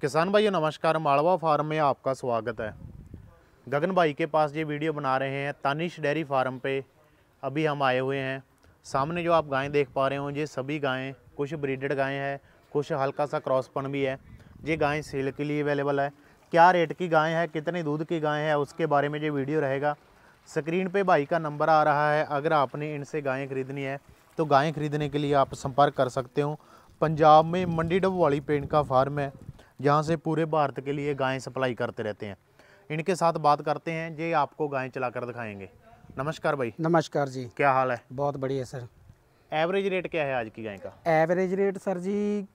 किसान भाई नमस्कार मालवा फार्म में आपका स्वागत है गगन भाई के पास ये वीडियो बना रहे हैं तानिश डेयरी फार्म पे अभी हम आए हुए हैं सामने जो आप गायें देख पा रहे हो ये सभी गायें कुछ ब्रीडेड गायें हैं कुछ हल्का सा क्रॉसपन भी है ये गायें सेल के लिए अवेलेबल है क्या रेट की गायें हैं कितने दूध की गायें हैं उसके बारे में ये वीडियो रहेगा स्क्रीन पर भाई का नंबर आ रहा है अगर आपने इनसे गायें खरीदनी है तो गायें खरीदने के लिए आप संपर्क कर सकते हो पंजाब में मंडी डब वाली पेंट का फार्म है जहाँ से पूरे भारत के लिए गायें सप्लाई करते रहते हैं इनके साथ बात करते हैं ये आपको गायें चलाकर दिखाएंगे नमस्कार भाई नमस्कार जी क्या हाल है बहुत बढ़िया सर एवरेज रेट क्या है आज की गाय का average rate sir ji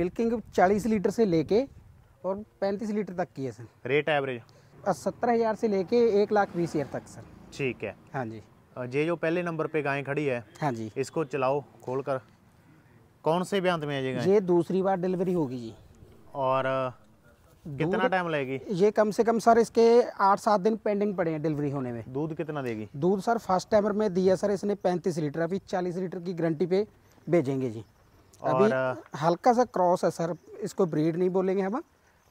milking चालीस लीटर से लेके और पैंतीस लीटर तक की है सर रेट एवरेज सत्तर हज़ार से लेके एक लाख बीस हज़ार तक सर ठीक है हाँ जी ये जो पहले नंबर पे गाय खड़ी है हाँ जी इसको चलाओ खोल कर कौन से ब्यांत में है ये दूसरी बार डिलीवरी होगी जी और कितना टाइम लगेगी ये कम से कम सर इसके आठ सात दिन पेंडिंग पड़े हैं डिलीवरी होने में दूध कितना देगी दूध सर फर्स्ट टाइमर में दिया सर इसने पैंतीस लीटर अभी चालीस लीटर की गारंटी पे भेजेंगे जी और अभी हल्का सा क्रॉस है सर इसको ब्रीड नहीं बोलेंगे हम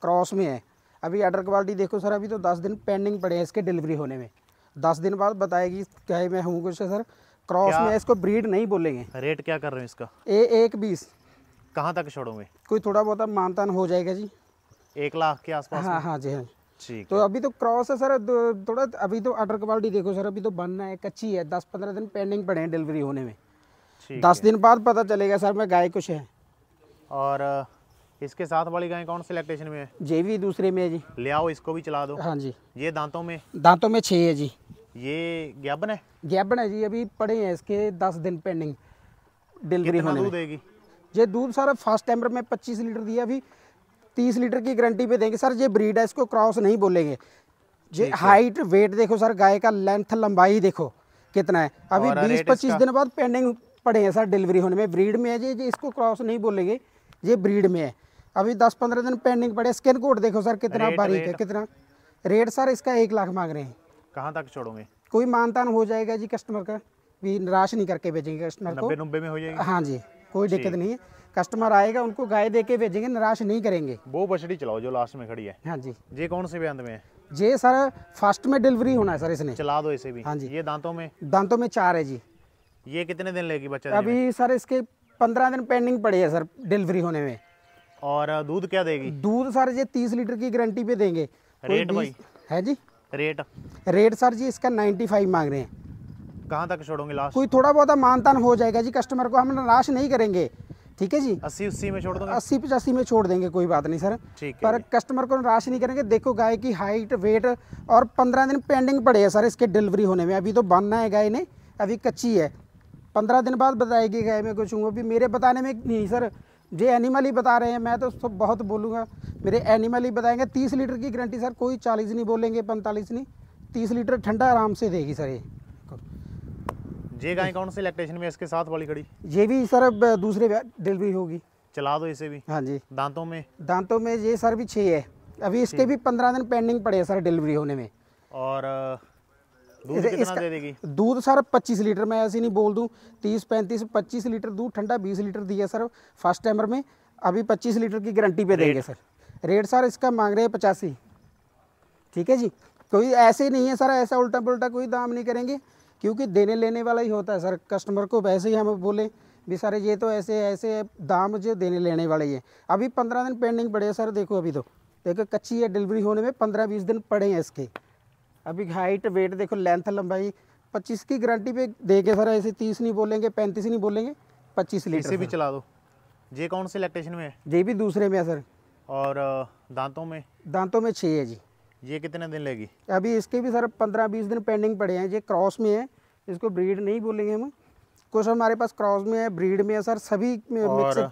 क्रॉस में है अभी आर्डर क्वालिटी देखो सर अभी तो दस दिन पेंडिंग पड़े हैं इसके डिलीवरी होने में दस दिन बाद बताएगी क्या मैं हूँ कुछ सर क्रॉस में इसको ब्रीड नहीं बोलेंगे रेट क्या कर रहे हैं इसका ए एक बीस कहाँ तक छोड़ोगे कोई थोड़ा बहुत अब मानतान हो जाएगा जी एक लाख के आसपास हाँ हाँ जी हाँ ठीक तो अभी तो क्रॉस है सर थोड़ा अभी तो ऑर्डर क्वालिटी देखो सर अभी तो बनना है कच्ची है दस पंद्रह दिन पेंडिंग पड़े हैं डिलीवरी होने में दस दिन बाद पता चलेगा सर मैं गाय कुछ है और इसके साथ वाली गाय कौन सिलेक्टेशन में है ये भी दूसरे में है जी ले आओ इसको भी चला दो हाँ जी ये दांतों में दांतों में छः है जी ये ग्यापन है ग्यापन है जी अभी पड़े हैं इसके दस दिन पेंडिंग डिलीवरी होने देगी ये दूध सर फर्स्ट टाइम में पच्चीस लीटर दिया अभी तीस लीटर की गारंटी पे देंगे सर ये ब्रीड है इसको क्रॉस नहीं बोलेंगे ये हाइट वेट देखो सर गाय का लेंथ लंबाई देखो कितना है अभी बीस पच्चीस दिन बाद पेंडिंग पड़े हैं सर डिलीवरी होने में ब्रीड में है जी इसको क्रॉस नहीं बोलेंगे ये ब्रीड में है अभी दस पंद्रह दिन पेंडिंग पड़े स्किन कोट देखो सर कितना बारीक है कितना रेट सर इसका एक लाख मांग रहे हैं कहाँ तक छोड़ोगे कोई मानता हो जाएगा जी कस्टमर का भी निराश नहीं करके भेजेंगे कस्टमर को नब्बे में हो जाएगा हाँ जी कोई दिक्कत नहीं है कस्टमर आएगा उनको गाय दे के भेजेंगे निराश नहीं करेंगे वो बछड़ी चलाओ जो लास्ट में खड़ी है हाँ जी ये कौन से बेहद में ये सर फर्स्ट में डिलीवरी होना है सर इसने चला दो इसे भी हाँ जी ये दांतों में दांतों में चार है जी ये कितने दिन लेगी बच्चा अभी सर इसके पंद्रह दिन पेंडिंग पड़े है सर डिलीवरी होने में और दूध क्या देगी दूध सर ये तीस लीटर की गारंटी पे देंगे रेट भाई है जी रेट रेट सर जी इसका नाइन्टी फाइव मांग रहे हैं कहाँ तक छोड़ोगे लास्ट कोई थोड़ा बहुत मानतान हो जाएगा जी कस्टमर को हम नाराज नहीं करेंगे ठीक है जी अस्सी उसी में छोड़ देंगे अस्सी पचासी में छोड़ देंगे कोई बात नहीं सर ठीक पर कस्टमर को राश नहीं करेंगे देखो गाय की हाइट वेट और पंद्रह दिन पेंडिंग पड़े हैं सर इसके डिलीवरी होने में अभी तो बनना है गाय ने अभी कच्ची है पंद्रह दिन बाद बताएगी गाय में कुछ हूँ अभी मेरे बताने में नहीं सर जे एनिमल ही बता रहे हैं मैं तो सब बहुत बोलूँगा मेरे एनिमल ही बताएंगे तीस लीटर की गारंटी सर कोई चालीस नहीं बोलेंगे पैंतालीस नहीं तीस लीटर ठंडा आराम से देगी सर ये ये गाय कौन से इलेक्ट्रेशन में इसके साथ वाली खड़ी ये भी सर दूसरे डिलीवरी होगी चला दो इसे भी हाँ जी दांतों में दांतों में ये सर भी छः है अभी इसके भी पंद्रह दिन पेंडिंग पड़े सर डिलीवरी होने में और दूध कितना दे देगी दूध सर 25 लीटर मैं ऐसे नहीं बोल दूँ 30 35 25 लीटर दूध ठंडा 20 लीटर दिया सर फर्स्ट टाइमर में अभी 25 लीटर की गारंटी पे देंगे सर रेट सर इसका मांग रहे हैं पचासी ठीक है जी कोई ऐसे नहीं है सर ऐसा उल्टा पुलटा कोई दाम नहीं करेंगे क्योंकि देने लेने वाला ही होता है सर कस्टमर को वैसे ही हम बोले भी सर ये तो ऐसे ऐसे दाम जो देने लेने वाले ही है अभी पंद्रह दिन पेंडिंग पड़े सर देखो अभी तो देखो कच्ची है डिलीवरी होने में पंद्रह बीस दिन पड़े हैं इसके अभी हाइट वेट देखो लेंथ लंबाई पच्चीस की गारंटी पे देंगे सर ऐसे तीस नहीं बोलेंगे पैंतीस नहीं बोलेंगे पच्चीस लीटर भी चला दो ये कौन से इलेक्ट्रेशन में है ये भी दूसरे में है सर और दांतों में दांतों में छः है जी ये कितने दिन लेगी अभी इसके भी सर पंद्रह बीस दिन पेंडिंग पड़े हैं ये क्रॉस में है इसको ब्रीड नहीं बोलेंगे हम कुछ हमारे पास क्रॉस में है ब्रीड में है सर सभी में और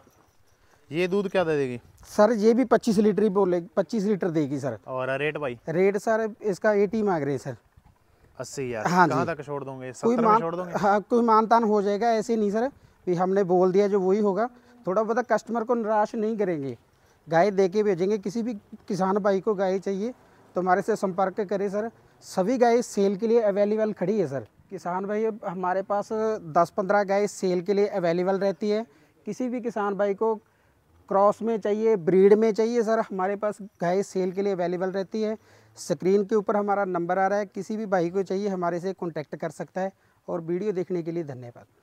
ये दूध क्या दे देगी सर ये भी पच्चीस लीटर ही बोले पच्चीस लीटर देगी सर और रेट भाई रेट सर इसका एटी मांग रहे हैं सर अस्सी यार हाँ जी तक छोड़ दूंगे कोई मान हाँ कोई मानतान हो जाएगा ऐसे नहीं सर भी हमने बोल दिया जो वही होगा थोड़ा बहुत कस्टमर को निराश नहीं करेंगे गाय दे के भेजेंगे किसी भी किसान भाई को गाय चाहिए तो हमारे से संपर्क करें सर सभी गाय सेल के लिए अवेलेबल खड़ी है सर किसान भाई हमारे पास 10-15 गाय सेल के लिए अवेलेबल रहती है किसी भी किसान भाई को क्रॉस में चाहिए ब्रीड में चाहिए सर हमारे पास गाय सेल के लिए अवेलेबल रहती है स्क्रीन के ऊपर हमारा नंबर आ रहा है किसी भी भाई को चाहिए हमारे से कॉन्टैक्ट कर सकता है और वीडियो देखने के लिए धन्यवाद